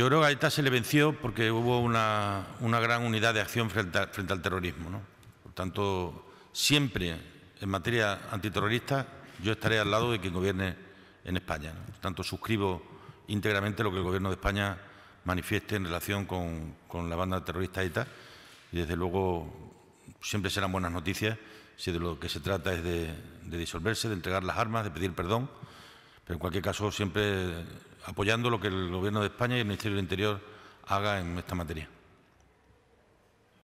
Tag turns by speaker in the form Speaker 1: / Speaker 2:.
Speaker 1: Yo creo que a ETA se le venció porque hubo una, gran unidad de acción frente, al terrorismo. Por tanto, siempre en materia antiterrorista yo estaré al lado de quien gobierne en España. Por tanto, suscribo íntegramente lo que el Gobierno de España manifieste en relación con, la banda terrorista ETA y, desde luego, siempre serán buenas noticias si de lo que se trata es de, de disolverse, de entregar las armas, de pedir perdón, pero en cualquier caso siempre apoyando lo que el Gobierno de España y el Ministerio del Interior haga en esta materia.